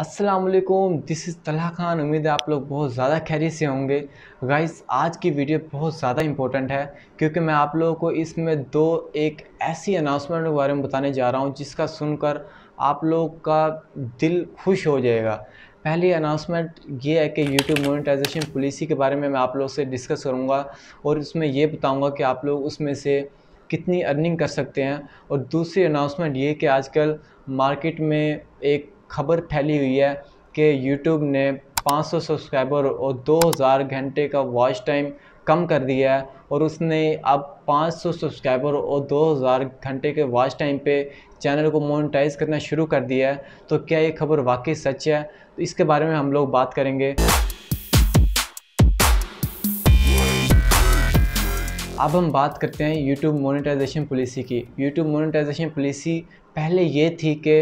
अस्सलाम वालेकुम this is तला खान उम्मीद है आप लोग बहुत ज़्यादा खैरी से होंगे गाइस आज की वीडियो बहुत ज़्यादा इंपॉर्टेंट है क्योंकि मैं आप लोगों को इसमें दो एक ऐसी अनाउंसमेंट के बारे में बताने जा रहा हूँ जिसका सुनकर आप लोग का दिल खुश हो जाएगा पहली अनाउंसमेंट ये है कि यूट्यूब मोनिटाइजेशन पॉलिसी के बारे में मैं आप लोग से डिस्कस करूँगा और उसमें ये बताऊँगा कि आप लोग उसमें से कितनी अर्निंग कर सकते हैं और दूसरी अनाउंसमेंट ये कि आजकल मार्केट में एक खबर फैली हुई है कि यूट्यूब ने 500 सब्सक्राइबर और 2000 घंटे का वॉच टाइम कम कर दिया है और उसने अब 500 सब्सक्राइबर और 2000 घंटे के वॉच टाइम पे चैनल को मोनिटाइज करना शुरू कर दिया है तो क्या ये खबर वाकई सच है तो इसके बारे में हम लोग बात करेंगे अब हम बात करते हैं यूट्यूब मोनेटाइजेशन पॉलिसी की यूट्यूब मोनेटाइजेशन पॉलिसी पहले ये थी कि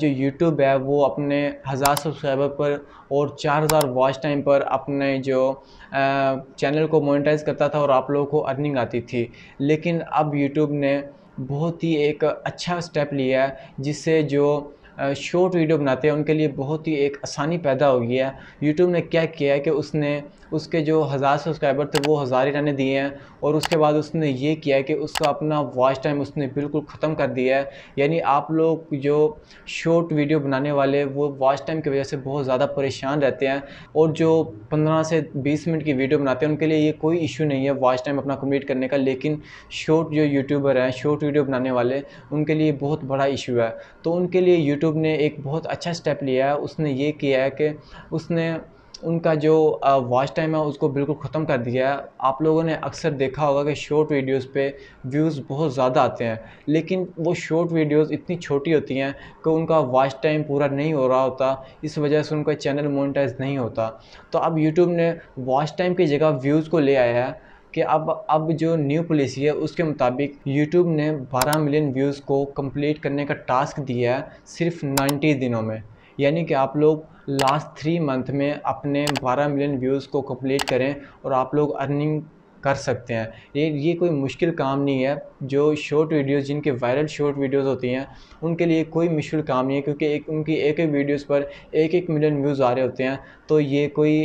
जो यूट्यूब है वो अपने हज़ार सब्सक्राइबर पर और चार हज़ार वॉच टाइम पर अपने जो चैनल को मोनेटाइज करता था और आप लोगों को अर्निंग आती थी लेकिन अब यूट्यूब ने बहुत ही एक अच्छा स्टेप लिया है जिससे जो शॉर्ट वीडियो बनाते हैं उनके लिए बहुत ही एक आसानी पैदा हो गई है यूट्यूब ने क्या किया है कि उसने उसके जो हज़ार सब्सक्राइबर थे वो हज़ार ही रहने दिए हैं और उसके बाद उसने ये किया है कि उसका अपना वॉच टाइम उसने बिल्कुल ख़त्म कर दिया है यानी आप लोग जो शॉर्ट वीडियो बनाने वाले वो वॉच टाइम की वजह से बहुत ज़्यादा परेशान रहते हैं और जो पंद्रह से बीस मिनट की वीडियो बनाते हैं उनके लिए ये कोई इशू नहीं है वॉच टाइम अपना कम्प्लीट करने का लेकिन शॉर्ट जो यूट्यूबर हैं शॉर्ट वीडियो बनाने वाले उनके लिए बहुत बड़ा इशू है तो उनके लिए यूट्यूब यूट्यूब ने एक बहुत अच्छा स्टेप लिया है उसने ये किया है कि उसने उनका जो वॉच टाइम है उसको बिल्कुल ख़त्म कर दिया है आप लोगों ने अक्सर देखा होगा कि शॉर्ट वीडियोस पे व्यूज़ बहुत ज़्यादा आते हैं लेकिन वो शॉर्ट वीडियोस इतनी छोटी होती हैं कि उनका वॉच टाइम पूरा नहीं हो रहा होता इस वजह से उनका चैनल मोनिटाइज नहीं होता तो अब यूट्यूब ने वॉच टाइम की जगह व्यूज़ को ले आया है कि अब अब जो न्यू पॉलिसी है उसके मुताबिक यूट्यूब ने 12 मिलियन व्यूज़ को कंप्लीट करने का टास्क दिया है सिर्फ 90 दिनों में यानी कि आप लोग लास्ट थ्री मंथ में अपने 12 मिलियन व्यूज़ को कंप्लीट करें और आप लोग अर्निंग कर सकते हैं ये ये कोई मुश्किल काम नहीं है जो शॉर्ट वीडियोस जिनके वायरल शॉर्ट वीडियोस होती हैं उनके लिए कोई मुश्किल काम नहीं है क्योंकि एक उनकी एक एक वीडियोस पर एक एक मिलियन व्यूज़ आ रहे होते हैं तो ये कोई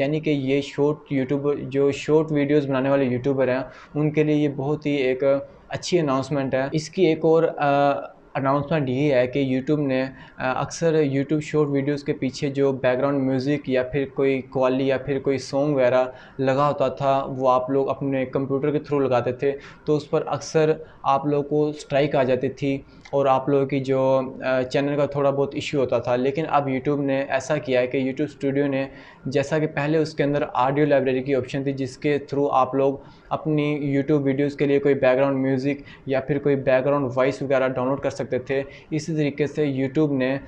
यानी कि ये शॉर्ट यूट्यूबर जो शॉर्ट वीडियोस बनाने वाले यूट्यूबर हैं उनके लिए ये बहुत ही एक अच्छी अनाउंसमेंट है इसकी एक और आ, अनाउंसमेंट ये है कि यूट्यूब ने अक्सर यूट्यूब शॉर्ट वीडियोस के पीछे जो बैकग्राउंड म्यूज़िक या फिर कोई क्वाली या फिर कोई सॉन्ग वगैरह लगा होता था वो आप लोग अपने कंप्यूटर के थ्रू लगाते थे तो उस पर अक्सर आप लोगों को स्ट्राइक आ जाती थी और आप लोगों की जो चैनल का थोड़ा बहुत इशू होता था लेकिन अब यूट्यूब ने ऐसा किया है कि यूट्यूब स्टूडियो ने जैसा कि पहले उसके अंदर ऑडियो लाइब्रेरी की ऑप्शन थी जिसके थ्रू आप लोग अपनी यूट्यूब वीडियोज़ के लिए कोई बैकग्राउंड म्यूज़िक या फिर कोई बैकग्राउंड वॉइस वगैरह डाउनलोड कर सकते सकते थे इसी तरीके से यूट्यूब ने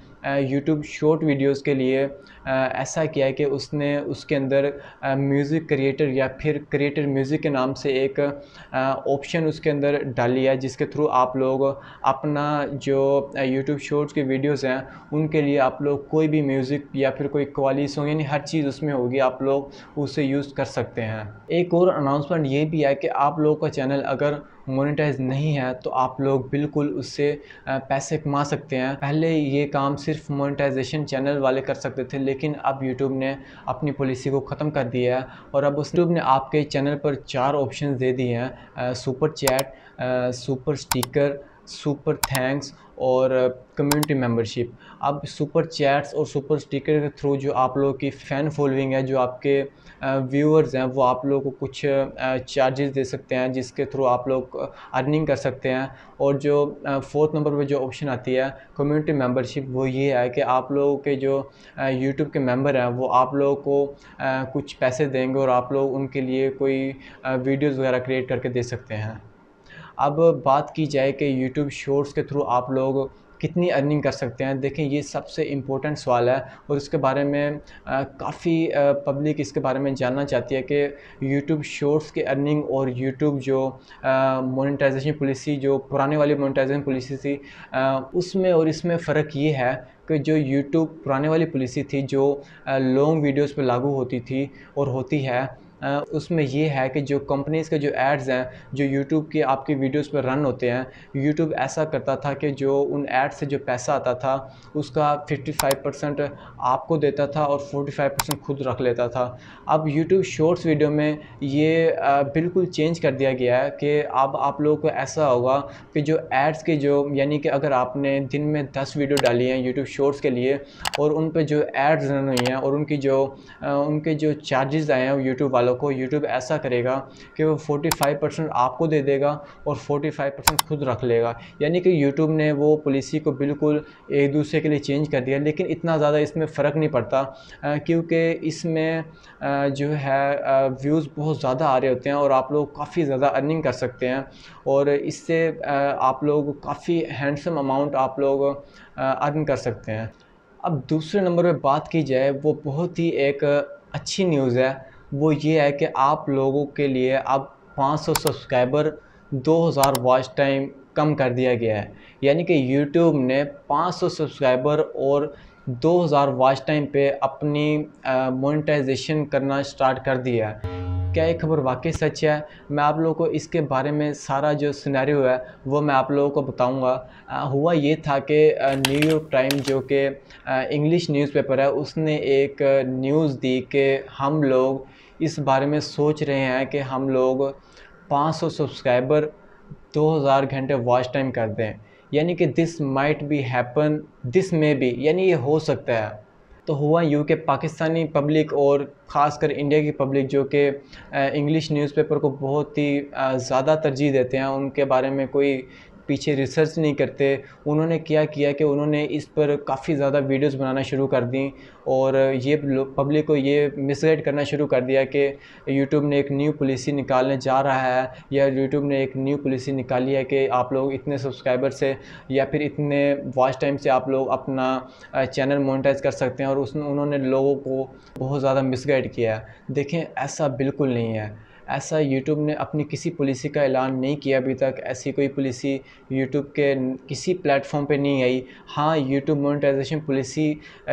यूट्यूब शॉर्ट वीडियोस के लिए ऐसा किया कि उसने उसके अंदर म्यूज़िक क्रिएटर या फिर क्रिएटर म्यूज़िक के नाम से एक ऑप्शन उसके अंदर डाली है जिसके थ्रू आप लोग अपना जो यूट्यूब शॉर्ट्स के वीडियोस हैं उनके लिए आप लोग कोई भी म्यूज़िक या फिर कोई क्वालिस हो यानी हर चीज़ उसमें होगी आप लोग उसे यूज़ कर सकते हैं एक और अनाउंसमेंट ये भी है कि आप लोगों का चैनल अगर मोनेटाइज नहीं है तो आप लोग बिल्कुल उससे पैसे कमा सकते हैं पहले ये काम सिर्फ मोनेटाइजेशन चैनल वाले कर सकते थे लेकिन अब यूट्यूब ने अपनी पॉलिसी को ख़त्म कर दिया है और अब उस यूट्यूब ने आपके चैनल पर चार ऑप्शन दे दिए हैं super chat super sticker super thanks और कम्युनिटी मेंबरशिप अब सुपर चैट्स और सुपर स्टिकर के थ्रू जो आप लोगों की फ़ैन फॉलोइंग है जो आपके व्यूअर्स हैं वो आप लोगों को कुछ चार्जेस दे सकते हैं जिसके थ्रू आप लोग अर्निंग कर सकते हैं और जो फोर्थ नंबर पे जो ऑप्शन आती है कम्युनिटी मेंबरशिप वो ये है कि आप लोगों के जो यूट्यूब के मेम्बर हैं वो आप लोगों को कुछ पैसे देंगे और आप लोग उनके लिए कोई वीडियोज़ वगैरह क्रिएट करके दे सकते हैं अब बात की जाए कि यूट्यूब शॉर्ट्स के थ्रू आप लोग कितनी अर्निंग कर सकते हैं देखें ये सबसे इम्पोर्टेंट सवाल है और इसके बारे में काफ़ी पब्लिक इसके बारे में जानना चाहती है कि यूट्यूब शॉर्ट्स की अर्निंग और यूट्यूब जो मोनेटाइजेशन पॉलिसी जो पुराने वाली मोनेटाइजेशन पॉलिसी थी उसमें और इसमें फ़र्क ये है कि जो यूट्यूब पुराने वाली पॉलिसी थी जो लॉन्ग वीडियोस पे लागू होती थी और होती है उसमें ये है कि जो कंपनीज़ के जो एड्स हैं जो यूट्यूब के आपके वीडियोस पर रन होते हैं यूट्यूब ऐसा करता था कि जो उन एड से जो पैसा आता था उसका 55 परसेंट आपको देता था और 45 परसेंट खुद रख लेता था अब यूट्यूब शॉर्ट्स वीडियो में ये बिल्कुल चेंज कर दिया गया है कि अब आप लोगों को ऐसा होगा कि जो एड्स के जो यानी कि अगर आपने दिन में दस वीडियो डाली हैं यूट्यूब शॉर्ट्स के लिए और उन पर जो एड्स रन हुई हैं और उनकी जो उनके जो चार्जेज़ आए हैं यूट्यूब वाले वालों को यूट्यूब ऐसा करेगा कि वो 45 परसेंट आपको दे देगा और 45 परसेंट खुद रख लेगा यानी कि यूट्यूब ने वो पॉलिसी को बिल्कुल एक दूसरे के लिए चेंज कर दिया लेकिन इतना ज़्यादा इसमें फ़र्क नहीं पड़ता क्योंकि इसमें जो है व्यूज़ बहुत ज़्यादा आ रहे होते हैं और आप लोग काफ़ी ज़्यादा अर्निंग कर सकते हैं और इससे आप लोग काफ़ी हैंडसम अमाउंट आप लोग अर्न कर सकते हैं अब दूसरे नंबर पे बात की जाए वो बहुत ही एक अच्छी न्यूज़ है वो ये है कि आप लोगों के लिए अब 500 सब्सक्राइबर 2000 वॉच टाइम कम कर दिया गया है यानी कि यूट्यूब ने 500 सब्सक्राइबर और 2000 वॉच टाइम पे अपनी मोनेटाइजेशन करना स्टार्ट कर दिया है क्या ये खबर वाकई सच है मैं आप लोगों को इसके बारे में सारा जो सिनेरियो है वो मैं आप लोगों को बताऊंगा हुआ ये था कि न्यूयॉर्क टाइम जो कि इंग्लिश न्यूज़पेपर है उसने एक न्यूज़ दी कि हम लोग इस बारे में सोच रहे हैं कि हम लोग 500 सब्सक्राइबर 2000 घंटे वॉच टाइम कर दें यानी कि this might be happen this में भी यानी ये हो सकता है तो हुआ यूँ कि पाकिस्तानी पब्लिक और ख़ासकर इंडिया की पब्लिक जो कि इंग्लिश न्यूज़पेपर को बहुत ही ज़्यादा तरजीह देते हैं उनके बारे में कोई पीछे रिसर्च नहीं करते उन्होंने क्या किया कि उन्होंने इस पर काफ़ी ज़्यादा वीडियोस बनाना शुरू कर दी और ये पब्लिक को ये मिसगाइड करना शुरू कर दिया कि यूट्यूब ने एक न्यू पॉलिसी निकालने जा रहा है या यूट्यूब ने एक न्यू पॉलिसी निकाली है कि आप लोग इतने सब्सक्राइबर से या फिर इतने वॉच टाइम से आप लोग अपना चैनल मोनिटाइज कर सकते हैं और उसमें उन्होंने लोगों को बहुत ज़्यादा मिसगाइड किया है देखें ऐसा बिल्कुल नहीं है ऐसा यूट्यूब ने अपनी किसी पॉलिसी का ऐलान नहीं किया अभी तक ऐसी कोई पॉलिसी यूट्यूब के किसी प्लेटफॉर्म पे नहीं आई हाँ यूट्यूब मोनेटाइजेशन पॉलिसी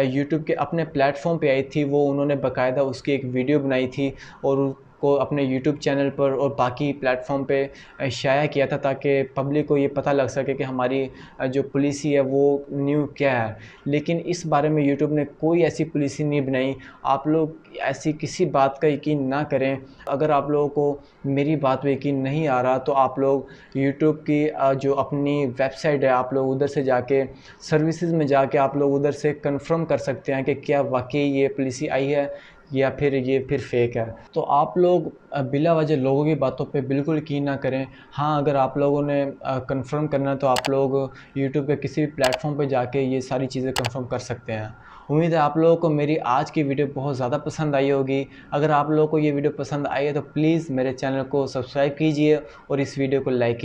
यूट्यूब के अपने प्लेटफॉर्म पे आई थी वो उन्होंने बकायदा उसकी एक वीडियो बनाई थी और को अपने यूट्यूब चैनल पर और बाकी प्लेटफॉर्म पे शाया किया था ताकि पब्लिक को ये पता लग सके कि हमारी जो पॉलिसी है वो न्यू क्या है लेकिन इस बारे में यूट्यूब ने कोई ऐसी पॉलिसी नहीं बनाई आप लोग ऐसी किसी बात का यकीन ना करें अगर आप लोगों को मेरी बात पर यकीन नहीं आ रहा तो आप लोग यूट्यूब की जो अपनी वेबसाइट है आप लोग उधर से जाके सर्विसज में जाके आप लोग उधर से कन्फर्म कर सकते हैं कि क्या वाकई ये पॉलिसी आई है या फिर ये फिर फेक है तो आप लोग बिला वजह लोगों की बातों पे बिल्कुल यकीन ना करें हाँ अगर आप लोगों ने कंफर्म करना है तो आप लोग यूट्यूब के किसी भी प्लेटफॉर्म पे जाके ये सारी चीज़ें कंफर्म कर सकते हैं उम्मीद है आप लोगों को मेरी आज की वीडियो बहुत ज़्यादा पसंद आई होगी अगर आप लोगों को ये वीडियो पसंद आई है तो प्लीज़ मेरे चैनल को सब्सक्राइब कीजिए और इस वीडियो को लाइक